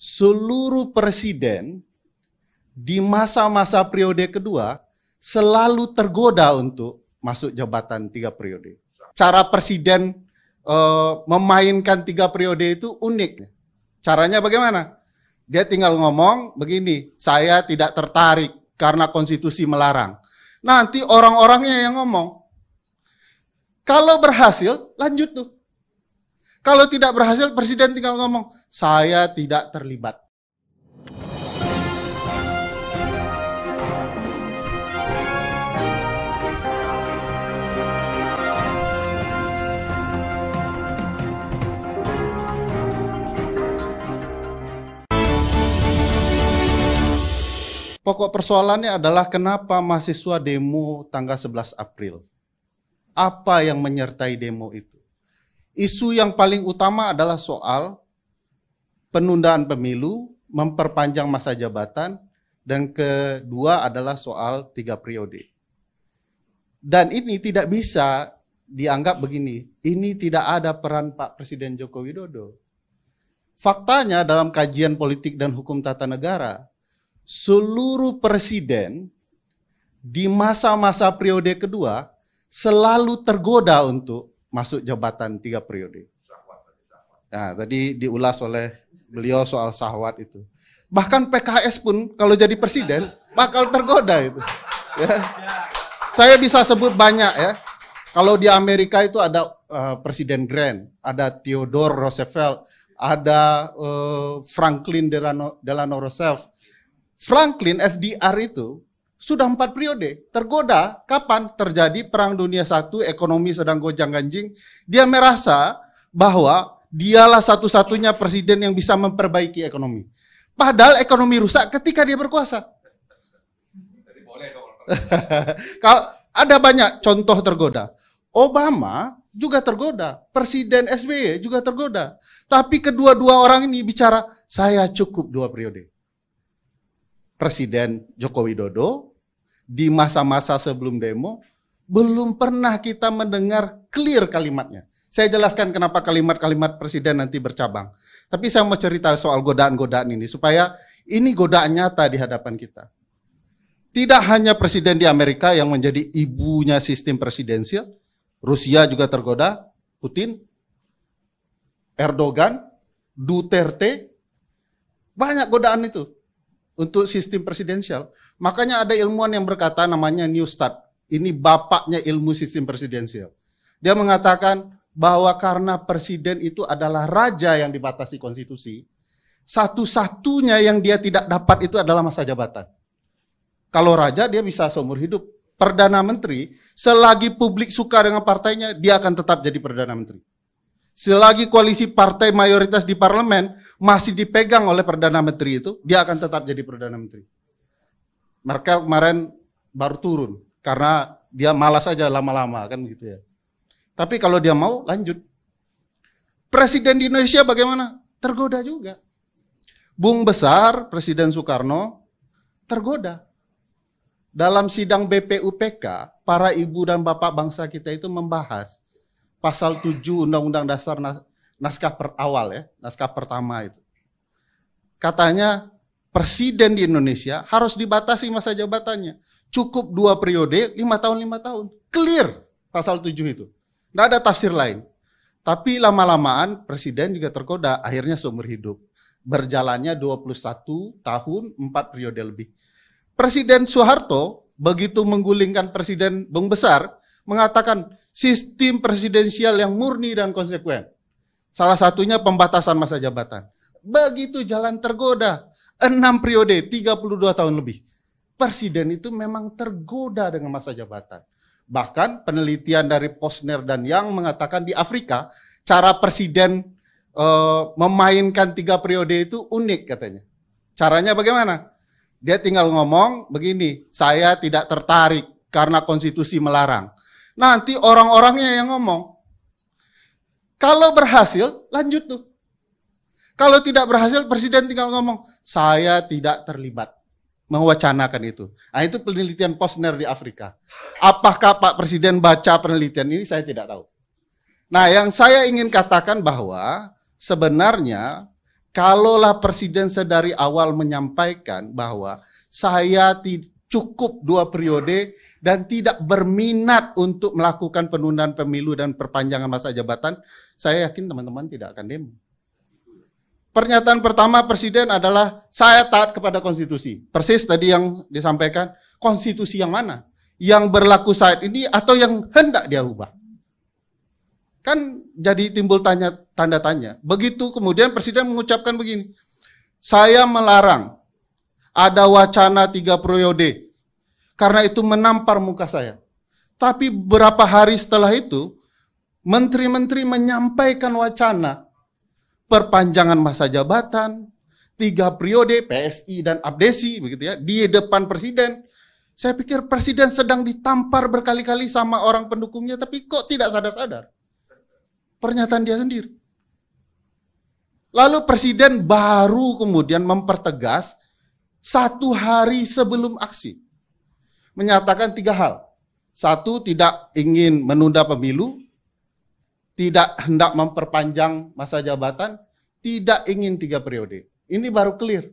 seluruh presiden di masa-masa periode kedua selalu tergoda untuk masuk jabatan tiga periode. Cara presiden uh, memainkan tiga periode itu unik. Caranya bagaimana? Dia tinggal ngomong begini, saya tidak tertarik karena konstitusi melarang. Nanti orang-orangnya yang ngomong. Kalau berhasil, lanjut tuh. Kalau tidak berhasil, presiden tinggal ngomong, saya tidak terlibat. Pokok persoalannya adalah kenapa mahasiswa demo tanggal 11 April. Apa yang menyertai demo itu? Isu yang paling utama adalah soal penundaan pemilu, memperpanjang masa jabatan, dan kedua adalah soal tiga periode. Dan ini tidak bisa dianggap begini, ini tidak ada peran Pak Presiden Joko Widodo. Faktanya dalam kajian politik dan hukum tata negara, seluruh presiden di masa-masa periode kedua selalu tergoda untuk masuk jabatan tiga periode. Nah, tadi diulas oleh beliau soal sahwat itu. Bahkan PKS pun kalau jadi presiden bakal tergoda itu. Ya. Saya bisa sebut banyak ya. Kalau di Amerika itu ada uh, Presiden Grant, ada Theodore Roosevelt, ada uh, Franklin Delano, Delano Roosevelt. Franklin FDR itu sudah empat periode tergoda kapan terjadi perang dunia satu ekonomi sedang gojang ganjing dia merasa bahwa Dialah satu-satunya presiden yang bisa memperbaiki ekonomi. Padahal ekonomi rusak ketika dia berkuasa. Kalau ada banyak contoh tergoda. Obama juga tergoda, Presiden SBY juga tergoda. Tapi kedua-dua orang ini bicara, saya cukup dua periode. Presiden Joko Widodo di masa-masa sebelum demo belum pernah kita mendengar clear kalimatnya. Saya jelaskan kenapa kalimat-kalimat presiden nanti bercabang. Tapi saya mau cerita soal godaan-godaan ini supaya ini godaan nyata di hadapan kita. Tidak hanya presiden di Amerika yang menjadi ibunya sistem presidensial, Rusia juga tergoda, Putin, Erdogan, Duterte, banyak godaan itu untuk sistem presidensial. Makanya ada ilmuwan yang berkata namanya New Start, Ini bapaknya ilmu sistem presidensial. Dia mengatakan bahwa karena presiden itu adalah raja yang dibatasi konstitusi, satu-satunya yang dia tidak dapat itu adalah masa jabatan. Kalau raja dia bisa seumur hidup. Perdana Menteri, selagi publik suka dengan partainya, dia akan tetap jadi Perdana Menteri. Selagi koalisi partai mayoritas di parlemen masih dipegang oleh Perdana Menteri itu, dia akan tetap jadi Perdana Menteri. Merkel kemarin baru turun karena dia malas saja lama-lama kan gitu ya. Tapi kalau dia mau lanjut. Presiden di Indonesia bagaimana? Tergoda juga. Bung Besar, Presiden Soekarno, tergoda. Dalam sidang BPUPK, para ibu dan bapak bangsa kita itu membahas pasal 7 Undang-Undang Dasar naskah awal ya, naskah pertama itu. Katanya presiden di Indonesia harus dibatasi masa jabatannya. Cukup dua periode, lima tahun, lima tahun. Clear pasal 7 itu. Tidak ada tafsir lain. Tapi lama-lamaan presiden juga tergoda, akhirnya seumur hidup. Berjalannya 21 tahun, 4 periode lebih. Presiden Soeharto begitu menggulingkan presiden Bung Besar, mengatakan sistem presidensial yang murni dan konsekuen. Salah satunya pembatasan masa jabatan. Begitu jalan tergoda, 6 periode, 32 tahun lebih. Presiden itu memang tergoda dengan masa jabatan. Bahkan penelitian dari Posner dan Yang mengatakan di Afrika cara presiden e, memainkan tiga periode itu unik katanya. Caranya bagaimana? Dia tinggal ngomong begini, saya tidak tertarik karena konstitusi melarang. Nanti orang-orangnya yang ngomong. Kalau berhasil, lanjut tuh. Kalau tidak berhasil, presiden tinggal ngomong, saya tidak terlibat mewacanakan itu. Nah, itu penelitian Posner di Afrika. Apakah Pak Presiden baca penelitian ini saya tidak tahu. Nah, yang saya ingin katakan bahwa sebenarnya kalaulah Presiden sedari awal menyampaikan bahwa saya cukup dua periode dan tidak berminat untuk melakukan penundaan pemilu dan perpanjangan masa jabatan, saya yakin teman-teman tidak akan demo. Pernyataan pertama Presiden adalah saya taat kepada konstitusi. Persis tadi yang disampaikan, konstitusi yang mana? Yang berlaku saat ini atau yang hendak dia ubah? Kan jadi timbul tanya tanda tanya. Begitu kemudian Presiden mengucapkan begini, saya melarang ada wacana tiga periode karena itu menampar muka saya. Tapi berapa hari setelah itu, menteri-menteri menyampaikan wacana perpanjangan masa jabatan, tiga periode PSI dan abdesi begitu ya di depan presiden. Saya pikir presiden sedang ditampar berkali-kali sama orang pendukungnya, tapi kok tidak sadar-sadar? Pernyataan dia sendiri. Lalu presiden baru kemudian mempertegas satu hari sebelum aksi. Menyatakan tiga hal. Satu, tidak ingin menunda pemilu tidak hendak memperpanjang masa jabatan, tidak ingin tiga periode. Ini baru clear.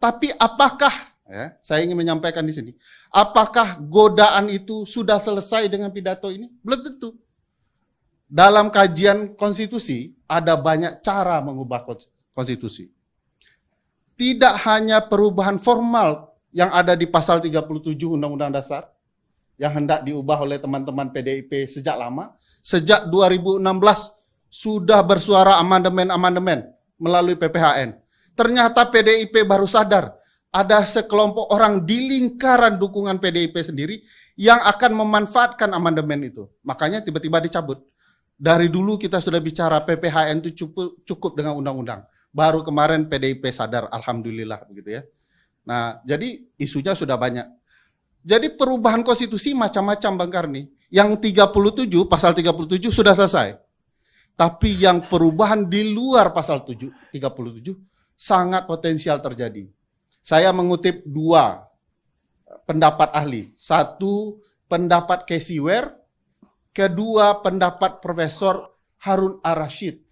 Tapi apakah, ya, saya ingin menyampaikan di sini, apakah godaan itu sudah selesai dengan pidato ini? Belum tentu. Dalam kajian konstitusi, ada banyak cara mengubah konstitusi. Tidak hanya perubahan formal yang ada di pasal 37 Undang-Undang Dasar, yang hendak diubah oleh teman-teman PDIP sejak lama, sejak 2016 sudah bersuara amandemen-amandemen melalui PPHN. Ternyata PDIP baru sadar ada sekelompok orang di lingkaran dukungan PDIP sendiri yang akan memanfaatkan amandemen itu. Makanya tiba-tiba dicabut. Dari dulu kita sudah bicara PPHN itu cukup, cukup dengan undang-undang. Baru kemarin PDIP sadar, alhamdulillah begitu ya. Nah, jadi isunya sudah banyak. Jadi perubahan konstitusi macam-macam Bang Karni. Yang 37, pasal 37 sudah selesai. Tapi yang perubahan di luar pasal 7, 37 sangat potensial terjadi. Saya mengutip dua pendapat ahli. Satu pendapat Casey Ware, kedua pendapat Profesor Harun Arashid.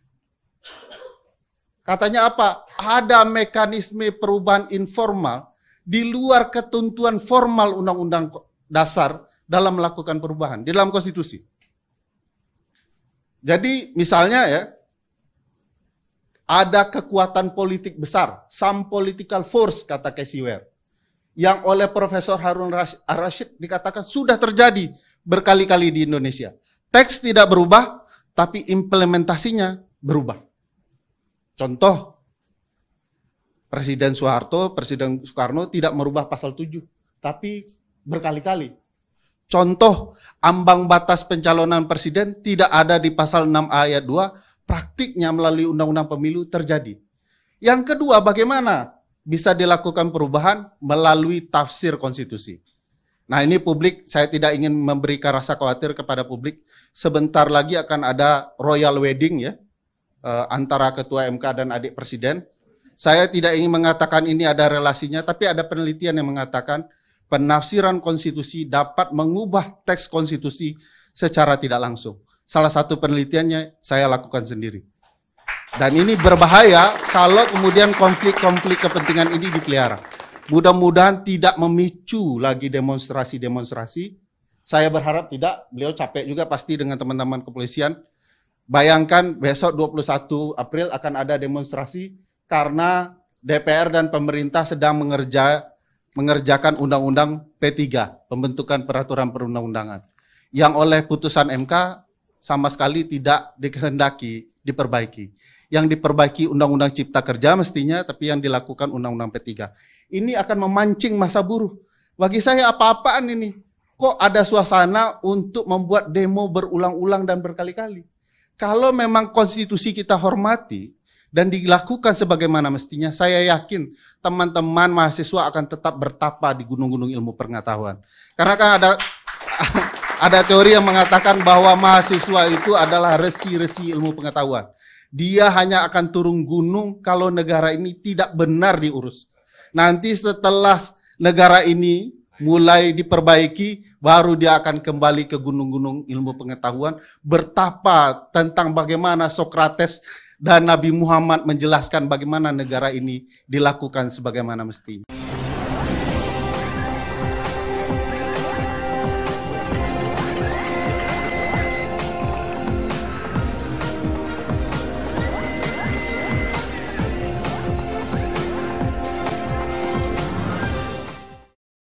Katanya apa? Ada mekanisme perubahan informal di luar ketentuan formal undang-undang dasar dalam melakukan perubahan di dalam konstitusi. Jadi misalnya ya, ada kekuatan politik besar, some political force kata Casey Ware, yang oleh Profesor Harun rashid dikatakan sudah terjadi berkali-kali di Indonesia. Teks tidak berubah, tapi implementasinya berubah. Contoh, Presiden Soeharto, Presiden Soekarno tidak merubah pasal 7, tapi berkali-kali Contoh ambang batas pencalonan presiden tidak ada di pasal 6 ayat 2, praktiknya melalui undang-undang pemilu terjadi. Yang kedua, bagaimana bisa dilakukan perubahan melalui tafsir konstitusi? Nah, ini publik saya tidak ingin memberikan rasa khawatir kepada publik. Sebentar lagi akan ada royal wedding ya eh, antara ketua MK dan adik presiden. Saya tidak ingin mengatakan ini ada relasinya, tapi ada penelitian yang mengatakan penafsiran konstitusi dapat mengubah teks konstitusi secara tidak langsung. Salah satu penelitiannya saya lakukan sendiri. Dan ini berbahaya kalau kemudian konflik-konflik kepentingan ini dipelihara. Mudah-mudahan tidak memicu lagi demonstrasi-demonstrasi. Saya berharap tidak, beliau capek juga pasti dengan teman-teman kepolisian. Bayangkan besok 21 April akan ada demonstrasi karena DPR dan pemerintah sedang mengerja mengerjakan undang-undang P3, pembentukan peraturan perundang-undangan, yang oleh putusan MK sama sekali tidak dikehendaki diperbaiki. Yang diperbaiki Undang-Undang Cipta Kerja mestinya, tapi yang dilakukan Undang-Undang P3. Ini akan memancing masa buruh. Bagi saya apa-apaan ini? Kok ada suasana untuk membuat demo berulang-ulang dan berkali-kali? Kalau memang konstitusi kita hormati, dan dilakukan sebagaimana mestinya, saya yakin teman-teman mahasiswa akan tetap bertapa di gunung-gunung ilmu pengetahuan. Karena kan ada ada teori yang mengatakan bahwa mahasiswa itu adalah resi-resi ilmu pengetahuan. Dia hanya akan turun gunung kalau negara ini tidak benar diurus. Nanti setelah negara ini mulai diperbaiki, baru dia akan kembali ke gunung-gunung ilmu pengetahuan, bertapa tentang bagaimana Sokrates dan Nabi Muhammad menjelaskan bagaimana negara ini dilakukan sebagaimana mestinya.